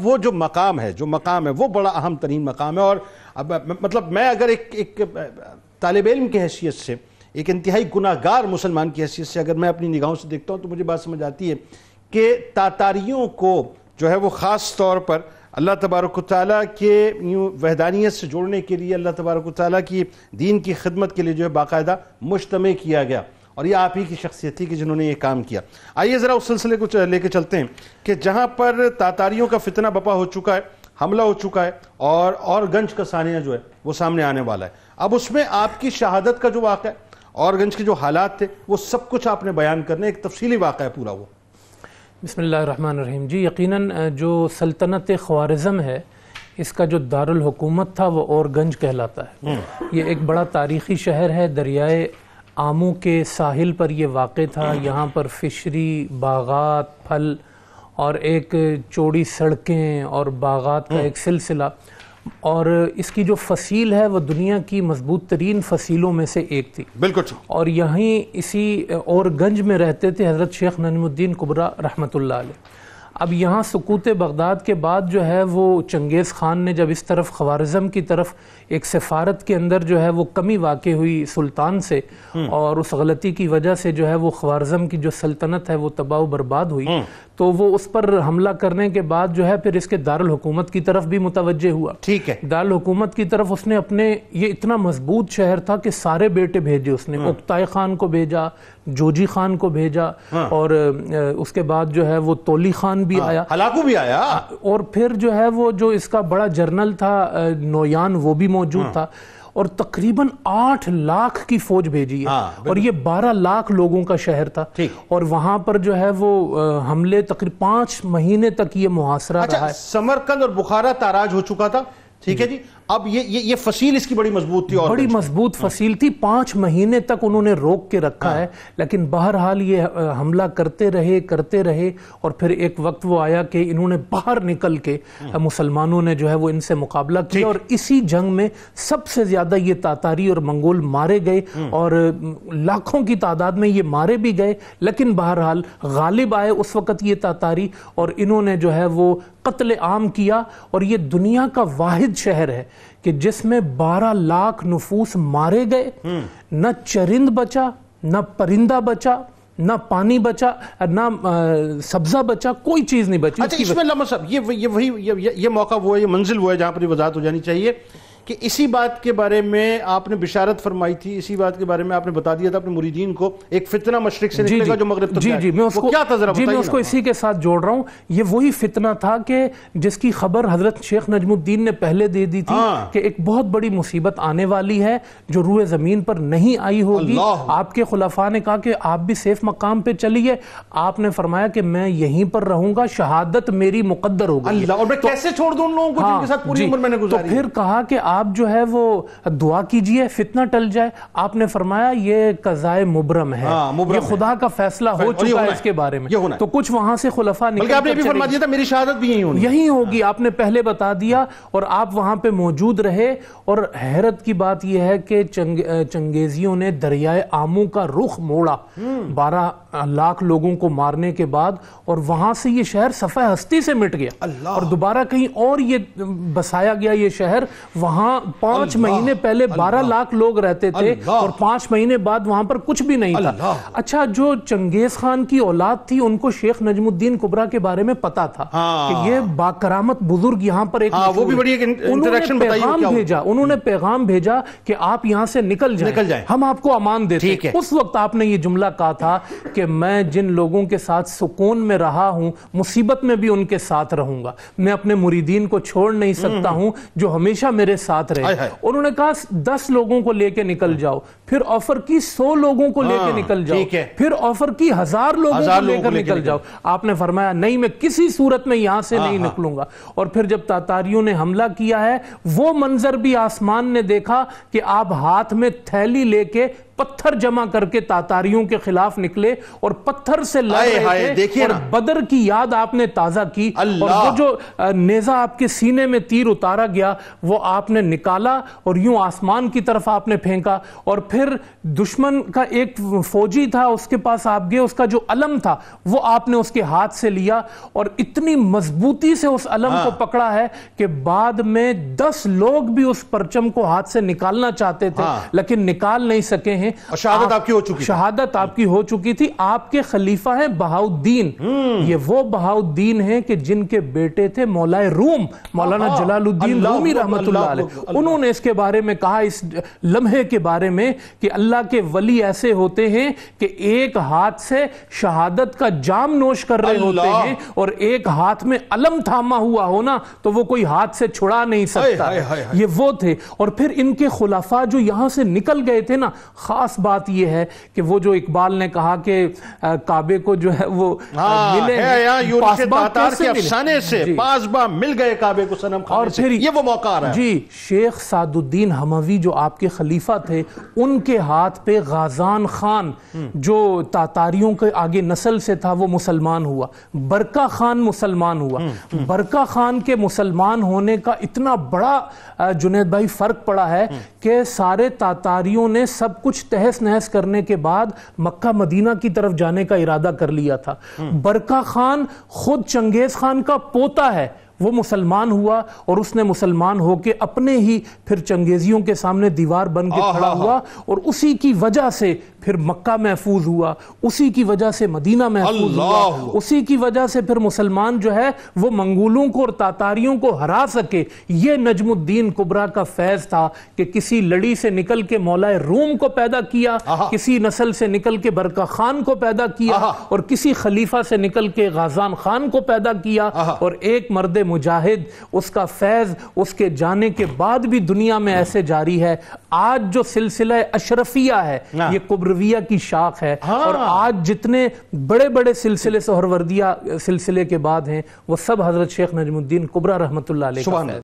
वो जो मकाम है जो मकाम है वो बड़ा अहम तरीन मकाम है और अब मतलब मैं अगर एक एक तालब इम की हैसियत से एक इंतहाई गुनागार मुसलमान की हैसियत से अगर मैं अपनी निगाहों से देखता हूँ तो मुझे बात समझ आती है कि तातारियों को जो है वो ख़ास तौर पर अल्लाह तबारक ताली के यूँ वहदानियत से जोड़ने के लिए अल्लाह तबारक ताली की दीन की खदमत के लिए जो है बाकायदा मुशतम किया गया और ये आप ही की शख्सियत थी कि जिन्होंने ये काम किया आइए ज़रा उस सिलसिले को लेके चलते हैं कि जहाँ पर तातारियों का फितना बपा हो चुका है हमला हो चुका है और और गंज का सानिया जो है वो सामने आने वाला है अब उसमें आपकी शहादत का जो वाक़ है और गंज के जो हालात थे वो सब कुछ आपने बयान करने एक तफसीली वाक़ है पूरा वो बसमीम जी यकीनन जो सल्तनत ख्वारज़म है इसका जो दारुल हुकूमत था वो और गंज कहलाता है हम्म। ये एक बड़ा तारीख़ी शहर है दरियाए आमों के साहिल पर ये वाक़ था यहाँ पर फिशरी बागात फल और एक चौड़ी सड़कें और बागात का एक सिलसिला और इसकी जो फसील है वह दुनिया की मजबूत तरीन फसीलों में से एक थी बिल्कुल और यहीं इसी और गंज में रहते थे हज़रत शेख नजमुद्दीन कुबरा रहमतुल्लाह अब यहाँ सकूत बगदाद के बाद जो है वो चंगेज़ ख़ान ने जब इस तरफ खबारज़म की तरफ एक सफारत के अंदर जो है वो कमी वाक़ हुई सुल्तान से हम्म। और उस गलती की वजह से जो है वो खबारज़म की जो सल्तनत है वो तबाह बर्बाद हुई हम्म। तो वो उस पर हमला करने के बाद जो है फिर इसके दारकूमत की तरफ भी मुतवजह हुआ ठीक है दारकूमत की तरफ उसने अपने ये इतना मजबूत शहर था कि सारे बेटे भेजे उसने हम्म। उक्ताय खान को भेजा जोजी खान को भेजा हाँ। और उसके बाद जो है वो तोली खान भी हाँ, आया हलाकू भी आया हाँ, और फिर जो है वो जो इसका बड़ा जर्नल था नोयान वो भी मौजूद हाँ। था और तकरीबन आठ लाख की फौज भेजी है हाँ, और ये बारह लाख लोगों का शहर था और वहां पर जो है वो हमले तकरीबन पांच महीने तक ये मुहासरा अच्छा, रहा है समरकंद और बुखारा ताराज हो चुका था ठीक है जी अब ये ये ये फसील इसकी बड़ी मजबूत थी और बड़ी मजबूत हाँ। फसील थी पाँच महीने तक उन्होंने रोक के रखा हाँ। है लेकिन बहरहाल ये हमला करते रहे करते रहे और फिर एक वक्त वो आया कि इन्होंने बाहर निकल के हाँ। मुसलमानों ने जो है वो इनसे मुकाबला किया और इसी जंग में सबसे ज़्यादा ये तातारी और मंगोल मारे गए और लाखों की तादाद में ये मारे भी गए लेकिन बहरहाल गालिब आए उस वक्त ये तातारी और इन्होंने जो है वो कत्ल आम किया और ये दुनिया का वाहिद शहर है कि जिसमें 12 लाख नफूस मारे गए हम्म। न चरिंद बचा न परिंदा बचा ना पानी बचा ना सब्जा बचा कोई चीज नहीं बची अच्छा इसमें लम्बा साहब ये ये वही ये, ये, ये मौका वो है ये मंजिल वो है जहां पर वजात हो जानी चाहिए कि इसी बात के बारे में आपने बिशारत फरमाई थी इसी बात के बारे में आपने बता दिया था अपने मुरीदीन को एक फितना मशरक से जी निकलेगा जो मगरब तक जी जी मैं उसको क्या तजरा जी मैं उसको इसी के साथ जोड़ रहा हूँ ये वही फितना था कि जिसकी खबर हजरत शेख नजमुद्दीन ने पहले दे दी थी हाँ। कि एक बहुत बड़ी मुसीबत आने वाली है जो रूए ज़मीन पर नहीं आई होगी आपके खुलाफा ने कहा कि आप भी सेफ मकाम पर चलिए आपने फरमाया कि मैं यहीं पर रहूंगा शहादत मेरी मुकदर होगी तो- कैसे छोड़ दूं उन लोगों को हाँ, जिनके साथ पूरी उम्र मैंने तो गुजारी फिर कहा कि आप जो है वो दुआ कीजिए फितना टल जाए आपने फरमाया ये कजाए मुबरम है हाँ, ये खुदा का फैसला हो चुका है इसके बारे में तो कुछ वहां से खुलफा निकल आपने भी फरमा दिया था मेरी शहादत भी यही होगी यही हाँ। होगी आपने पहले बता दिया और आप वहां पे मौजूद रहे और हैरत की बात यह है कि चंग, चंगेजियों ने दरियाए आमू का रुख मोड़ा हम्म। बारह लाख लोगों को मारने के बाद और वहां से ये शहर सफा हस्ती से मिट गया और दोबारा कहीं और ये बसाया गया ये शहर वहां पांच महीने पहले बारह लाख लोग रहते थे और पांच महीने बाद वहां पर कुछ भी नहीं था अच्छा जो चंगेज खान की औलाद थी उनको शेख नजमुद्दीन कुबरा के बारे में पता था कि हाँ। ये बाकरामत बुजुर्ग यहाँ पर एक हाँ, वो भी बड़ी इंटरेक्शन पैगाम भेजा उन्होंने हम्म। पैगाम भेजा कि आप यहाँ से निकल जाए निकल जाए हम आपको अमान देते हैं उस वक्त आपने ये जुमला कहा था कि मैं जिन लोगों के साथ सुकून में रहा हूँ मुसीबत में भी उनके साथ रहूंगा मैं अपने मुरीदीन को छोड़ नहीं सकता हम्म। हूँ जो हमेशा मेरे साथ साथ रहे उन्होंने कहा दस लोगों को लेके निकल हाँ। जाओ फिर ऑफर की सौ लोगों को लेके हाँ, निकल जाओ फिर ऑफर की हजार लोगों को लेकर निकल जाओ आपने फरमाया नहीं मैं किसी सूरत में यहां से हाँ, नहीं निकलूंगा और फिर जब तातारियों ने हमला किया है वो मंजर भी आसमान ने देखा कि आप हाथ में थैली लेके पत्थर जमा करके तातारियों के खिलाफ निकले और पत्थर से लड़ रहे थे और बदर की याद आपने ताजा की और वो जो नेजा आपके सीने में तीर उतारा गया वो आपने निकाला और यूं आसमान की तरफ आपने फेंका और फिर दुश्मन का एक फौजी था उसके पास आप गए उसका जो अलम था वो आपने उसके हाथ से लिया और इतनी मजबूती से उस अलम हाँ। को पकड़ा है कि बाद में दस लोग भी उस परचम को हाथ से निकालना चाहते थे हाँ। लेकिन निकाल नहीं सके हैं हैं और शहादत आप, आपकी हो चुकी शहादत आपकी हो चुकी थी आपके खलीफा हैं बहाउद्दीन हम्म। ये वो बहाउद्दीन हैं कि जिनके बेटे थे मौलाए रूम मौलाना जलालुद्दीन रूमी रहमत उन्होंने इसके बारे में कहा इस लम्हे के बारे में कि अल्लाह के वली ऐसे होते हैं कि एक हाथ से शहादत का जाम नोश कर रहे होते हैं और एक हाथ में अलम थामा हुआ हो ना तो वो कोई हाथ से छुड़ा नहीं सकता ये वो थे और फिर इनके खुलाफा जो यहां से निकल गए थे ना खास बात यह है कि वो जो इकबाल ने कहा कि काबे को जो है वो आ, हाँ, मिले है के से पासबा मिल गए काबे को सनम और फिर ये वो मौका आ रहा है जी शेख सादुद्दीन हमवी जो आपके खलीफा थे उनके हाथ पे गाजान खान जो तातारियों के आगे नस्ल से था वो मुसलमान हुआ बरका खान मुसलमान हुआ हम्म, हम्म। बरका खान के मुसलमान होने का इतना बड़ा जुनेद भाई फर्क पड़ा है हम्म। कि सारे तातारियों ने सब कुछ तहस नहस करने के बाद मक्का मदीना की तरफ जाने का इरादा कर लिया था हम्म। बरका खान खुद चंगेज खान का पोता है वो मुसलमान हुआ और उसने मुसलमान होके अपने ही फिर चंगेजियों के सामने दीवार बन के खड़ा हुआ और उसी की वजह से फिर मक्का महफूज हुआ उसी की वजह से मदीना महफूज हुआ उसी की वजह से फिर मुसलमान जो है वो मंगोलों को और तातारियों को हरा सके ये नजमुद्दीन कुबरा का फैज था कि किसी लड़ी से निकल के मौलाए रूम को पैदा किया किसी नस्ल से निकल के बरका खान को पैदा किया और किसी खलीफा से निकल के गाजान खान को पैदा किया और एक मर्द मुजाहिद उसका फैज उसके जाने के बाद भी दुनिया में ऐसे जारी है आज जो सिलसिला अशरफिया है ये कुब्र सोहरविया की शाख है हाँ। और आज जितने बड़े बड़े सिलसिले सोहरवर्दिया सिलसिले के बाद हैं वो सब हजरत शेख नजमुद्दीन कुबरा रहमत